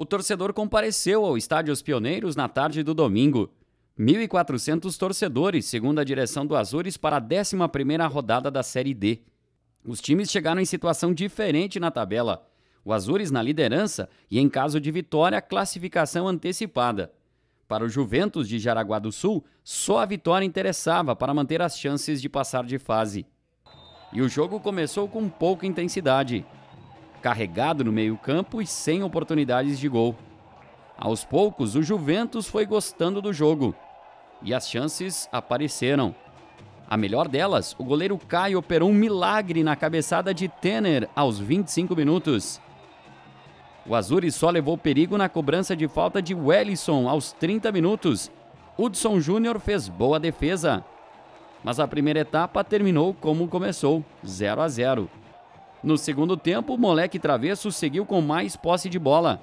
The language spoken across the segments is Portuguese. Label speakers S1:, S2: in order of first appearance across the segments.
S1: o torcedor compareceu ao Estádio Os Pioneiros na tarde do domingo. 1.400 torcedores, segundo a direção do Azures, para a 11ª rodada da Série D. Os times chegaram em situação diferente na tabela. O Azures na liderança e, em caso de vitória, classificação antecipada. Para o Juventus de Jaraguá do Sul, só a vitória interessava para manter as chances de passar de fase. E o jogo começou com pouca intensidade carregado no meio-campo e sem oportunidades de gol. Aos poucos, o Juventus foi gostando do jogo e as chances apareceram. A melhor delas, o goleiro Caio operou um milagre na cabeçada de Tenner aos 25 minutos. O Azuri só levou perigo na cobrança de falta de Wellison aos 30 minutos. Hudson Júnior fez boa defesa. Mas a primeira etapa terminou como começou, 0 a 0. No segundo tempo, o moleque travesso seguiu com mais posse de bola.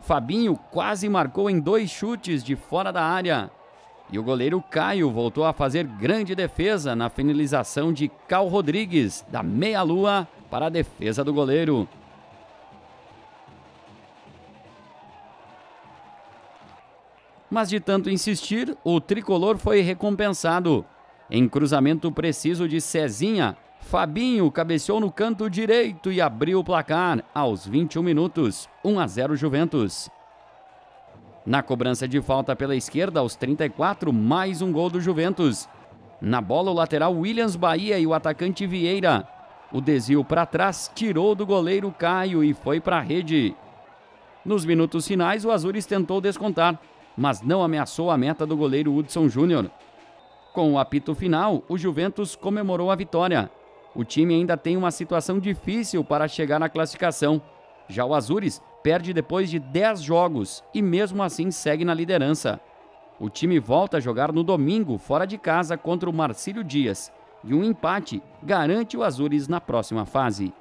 S1: Fabinho quase marcou em dois chutes de fora da área. E o goleiro Caio voltou a fazer grande defesa na finalização de Cal Rodrigues, da meia-lua, para a defesa do goleiro. Mas de tanto insistir, o tricolor foi recompensado. Em cruzamento preciso de Cezinha, Fabinho cabeceou no canto direito e abriu o placar aos 21 minutos, 1 a 0 Juventus. Na cobrança de falta pela esquerda, aos 34, mais um gol do Juventus. Na bola, o lateral Williams Bahia e o atacante Vieira. O desvio para trás tirou do goleiro Caio e foi para a rede. Nos minutos finais, o Azures tentou descontar, mas não ameaçou a meta do goleiro Hudson Júnior. Com o apito final, o Juventus comemorou a vitória o time ainda tem uma situação difícil para chegar na classificação. Já o Azures perde depois de 10 jogos e mesmo assim segue na liderança. O time volta a jogar no domingo fora de casa contra o Marcílio Dias e um empate garante o Azures na próxima fase.